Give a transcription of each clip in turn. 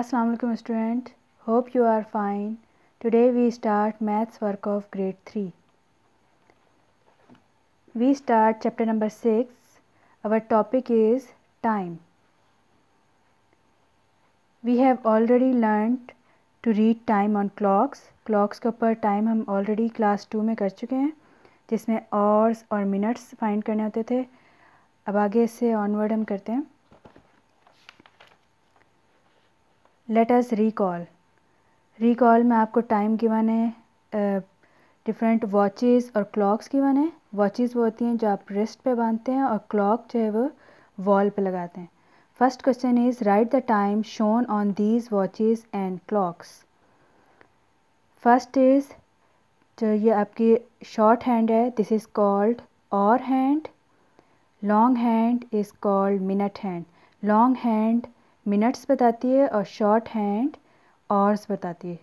अस्सलाम वालेकुम student hope you are fine today we start maths work of grade three we start chapter number six our topic is time we have already learn to read time on clocks clocks के ऊपर time हम already class to में कर चुके हैं जिसमें hours और minutes find करने होते थे अब आगे इससे ऑनवर्ड हम करते हैं अस रिकॉल रिकॉल में आपको टाइम की है डिफरेंट वॉचेस और क्लॉक्स गिवन है वॉचेस वो होती हैं जो आप रिस्ट पे बांधते हैं और क्लॉक जो है वो वॉल पे लगाते हैं first question is write the time shown on these watches and clocks first is जो ये आपकी शॉर्ट हैंड है this is called hour hand long hand is called minute hand long hand minutes बताती है और शॉर्ट हैंड आवर्स बताती है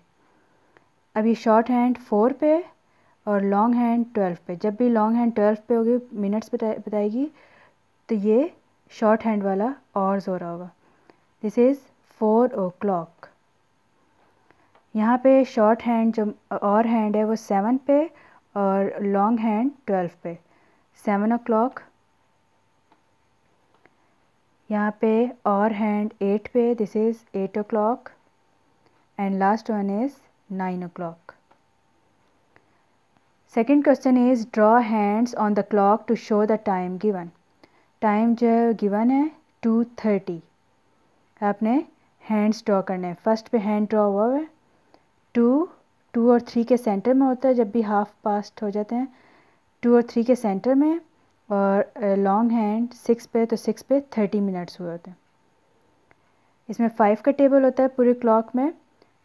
अब ये शॉर्ट हैंड फोर पे और लॉन्ग हैंड ट्वेल्व पे जब भी लॉन्ग हैंड ट्वेल्व पे होगी मिनट्स बता बताएगी तो ये शॉर्ट हैंड वाला आवर्स हो रहा होगा this is four o'clock यहाँ पे शॉर्ट हैंड जो और हैंड है वो सेवन पे और लॉन्ग हैंड ट्वेल्व पे सेवन ओ क्लॉक यहाँ पे और हैंड एट पे this is eight o'clock and last one is nine o'clock second question is draw hands on the clock to show the time given time जो given है two thirty आपने hands draw करने हैं first पे hand draw हुआ है two two और three के सेंटर में होता है जब भी हाफ पास्ट हो जाते हैं टू और थ्री के सेंटर में और लॉन्ग हैंड सिक्स पे तो सिक्स पे थर्टी मिनट्स हुए होते हैं इसमें फाइव का टेबल होता है पूरे क्लॉक में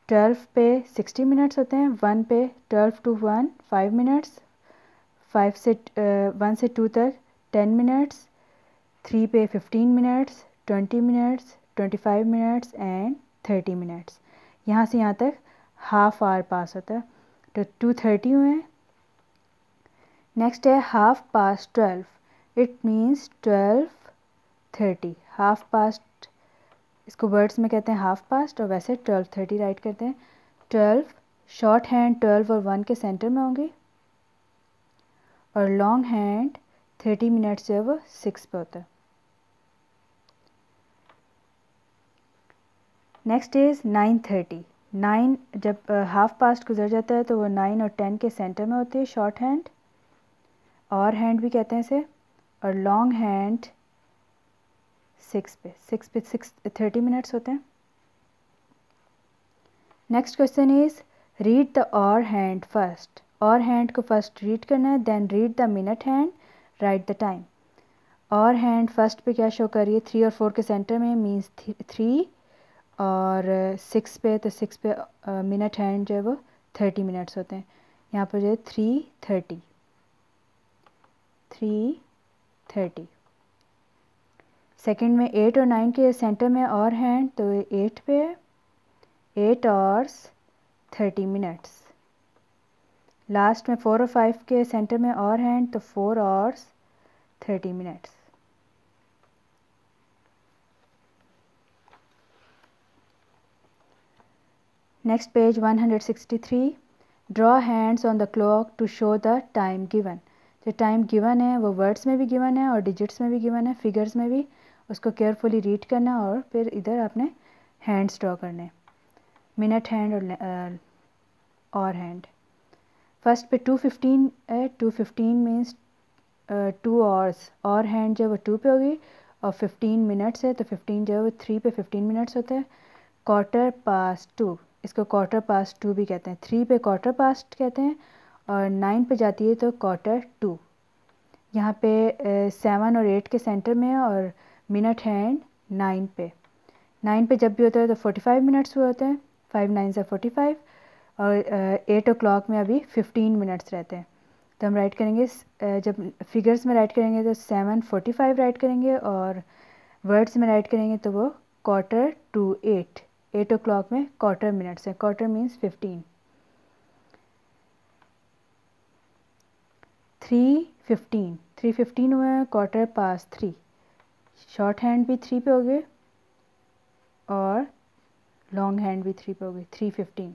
ट्वेल्व पे सिक्सटी मिनट्स होते हैं वन पे twelve to one five minutes five से वन से टू तक टेन मिनट्स थ्री पे fifteen minutes twenty minutes twenty five minutes and thirty minutes यहाँ से यहाँ तक हाफ आवर पास होता है तो टू थर्टी हुए हैं नेक्स्ट है half past twelve it means twelve thirty half past इसको वर्ड्स में कहते हैं हाफ पास्ट और वैसे ट्वेल्व थर्टी राइट करते हैं ट्वेल्व शॉर्ट हैंड ट्वेल्व और वन के सेंटर में होंगे और लॉन्ग हैंड थर्टी मिनट से वो सिक्स पे होता है next is nine thirty nine जब हाफ uh, पास्ट गुजर जाता है तो वो नाइन और टेन के सेंटर में होती है शॉर्ट हैंड और हैंड भी कहते हैं इसे और लॉन्ग हैंड सिक्स पे सिक्स पे सिक्स थर्टी मिनट्स होते हैं next question is read the hour hand first hour hand को फर्स्ट रीड करना है then read the minute hand write the time hour hand first पे क्या शो करिए थ्री और फोर के सेंटर में मीन्स थ्री और सिक्स पे तो सिक्स पे मिनट हैंड जो है वो थर्टी मिनट्स होते हैं यहाँ पर जो है three thirty three thirty second में एट और नाइन के सेंटर में और हैं तो एट पे eight hours thirty minutes last में फ़ोर और फाइव के सेंटर में और हैं तो four hours thirty minutes next page one hundred sixty three draw hands on the clock to show the time given जो टाइम गिवन है वो वर्ड्स में भी गिवन है और डिजिट्स में भी गिवन है फिगर्स में भी उसको केयरफुली रीड करना और फिर इधर आपने हैंड्स ड्रॉ करने मिनट हैंड और uh, uh, hour hand first पे टू फिफ्टीन है two fifteen means two hours और हैंड जो है वो टू पे होगी और फिफ्टीन मिनट्स है तो फिफ्टीन जो है वो थ्री पे फिफ्टीन मिनट्स होते हैं क्वार्टर पास टू इसको क्वार्टर पास टू भी कहते हैं थ्री पे क्वार्टर पास्ट कहते हैं और नाइन पे जाती है तो क्वार्टर टू यहाँ पे सेवन और एट के सेंटर में है और मिनट है एंड नाइन पे नाइन पे जब भी होता है तो फोर्टी फाइव मिनट्स हुए होते हैं फाइव नाइन से फोर्टी फाइव और एट ओ क्लाक में अभी फिफ्टीन मिनट्स रहते हैं तो हम राइट करेंगे जब फिगर्स में राइट करेंगे तो सेवन फोर्टी फाइव राइट करेंगे और वर्ड्स में राइट करेंगे तो वो quarter to eight eight o'clock में क्वार्टर मिनट्स है quarter means fifteen three fifteen three fifteen हुए quarter past three short hand भी थ्री पे हो गए और लॉन्ग हैंड भी थ्री पे हो गए three fifteen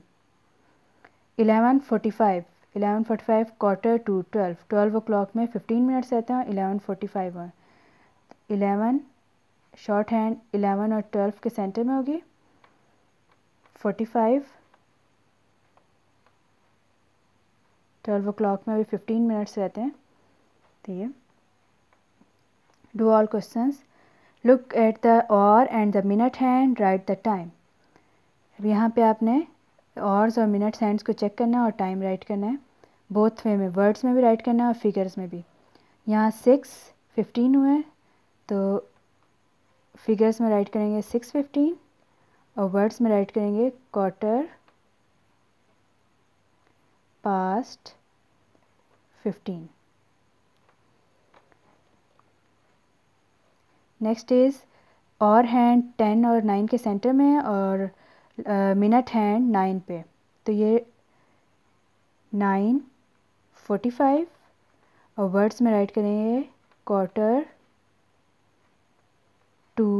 eleven forty five eleven forty five quarter to twelve twelve o'clock में फिफ्टीन मिनट्स रहते हैं एलेवन फोर्टी फाइव हुआ एलेवन शॉर्ट हैंड एलेवन और ट्वेल्व के सेंटर में होगी forty five twelve o'clock में अभी फिफ्टीन मिनट्स रहते हैं तो ये do all question look at the hour and the minute hand write the time अब यहाँ पे आपने औरस और मिनट्स हैंड्स को चेक करना है और टाइम राइट करना है बोथ वे में वर्ड्स में भी राइट करना है और फिगर्स में भी यहाँ सिक्स फिफ्टीन हुए तो फिगर्स में राइट करेंगे सिक्स फिफ्टीन और वर्ड्स में राइट करेंगे quarter past 15 next is hour hand ten और नाइन के सेंटर में और मिनट हैंड नाइन पे तो ये नाइन फोर्टी फाइव और वर्ड्स में राइट करेंगे quarter to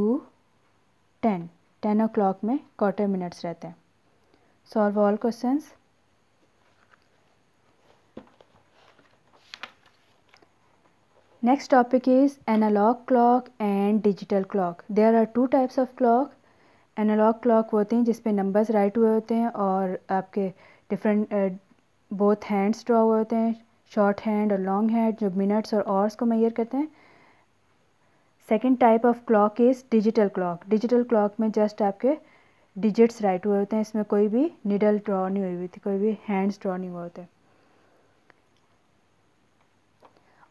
ten ten o'clock में क्वार्टर मिनट्स रहते हैं solve all questions Next topic is analog clock and digital clock. There are two types of clock. Analog clock वो होते हैं जिसपे numbers write हुए होते हैं और आपके different uh, both hands draw हुए होते हैं short hand और long hand जो minutes और hours को measure करते हैं second type of clock is digital clock digital clock में जस्ट आपके डिजिट्स राइट हुए होते हैं इसमें कोई भी निडल ड्रॉ नहीं हुई हुई थी कोई भी हैंड्स ड्रॉ नहीं हुए होते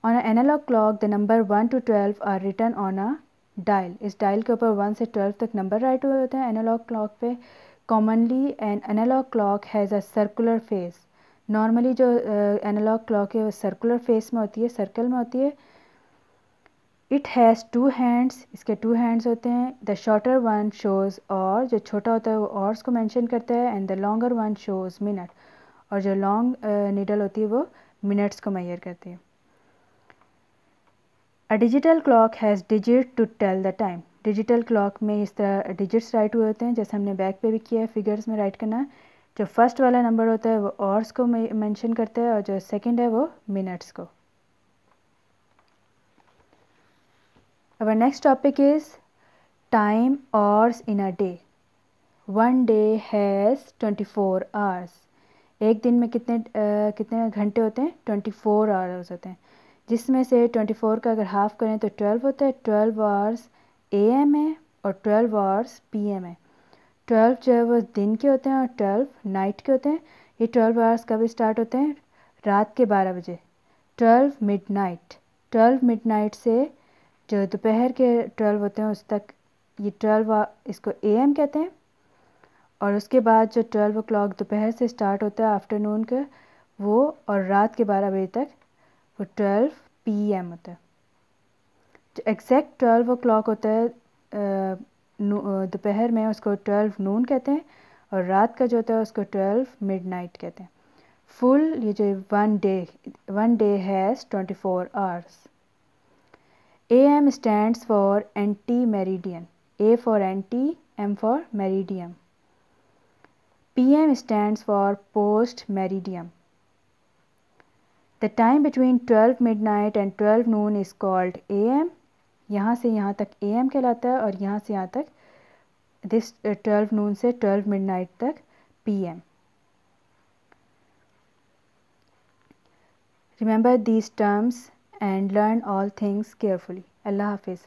on a analogue clock the number one two twelve are written on a dial इस डायल के ऊपर वन से ट्वेल्व तक नंबर राइट हुए होते हैं एनालॉग क्लॉक पे commonly an analogue clock has a circular face normally जो एनालॉग क्लॉक है वो सर्कुलर फेस में होती है सर्कल में होती है इट हैज़ टू हैंड्स इसके टू हैंड्स होते हैं द शॉर्टर वन शोज़ और जो छोटा होता है वो ऑर्स को मैंशन करता है and the longer one shows minute और जो लॉन्ग नीडल uh, होती है वो मिनट्स को मैयर करती है a digital clock has digit to tell the time digital clock में इस तरह डिजिट्स राइट हुए होते हैं जैसे हमने बैक पे भी किया है फिगर्स में राइट करना जो फर्स्ट वाला नंबर होता है वो आवर्स को मेंशन करता है और जो सेकंड है वो मिनट्स को अब next topic is time hours in a day one day has twenty four hours एक दिन में कितने आ, कितने घंटे होते हैं ट्वेंटी फोर आवर्स होते हैं जिसमें से 24 का अगर हाफ करें तो 12 होता है 12 आवर्स ए एम है और 12 आवर्स पी एम है 12 जो है वो दिन के होते हैं और 12 नाइट के होते हैं ये 12 आवर्स कब स्टार्ट होते हैं रात के 12 बजे 12 मिडनाइट 12 मिडनाइट से जो दोपहर के 12 होते हैं उस तक ये 12 इसको एम कहते हैं और उसके बाद जो 12 ओ दोपहर से स्टार्ट होता है आफ्टरनून का वो और रात के बारह बजे तक वो ट्वेल्व पी एम होता है जो एग्जैक्ट ट्वेल्व ओ क्लॉक होता है दोपहर में उसको ट्वेल्व नून कहते हैं और रात का जो होता है उसको ट्वेल्व मिड नाइट कहते हैं फुल ये जो one day one day has twenty four hours A M stand for ante meridian A for ante M for meridiem P M stand for post meridiem the time between midnight and twelve noon is called A M यहाँ से यहाँ तक A M कहलाता है और यहाँ से यहाँ तक दिस ट्वेल्व नून से ट्वेल्व मिड नाइट तक P M remember these terms and learn all things carefully अल्लाह हाफिज़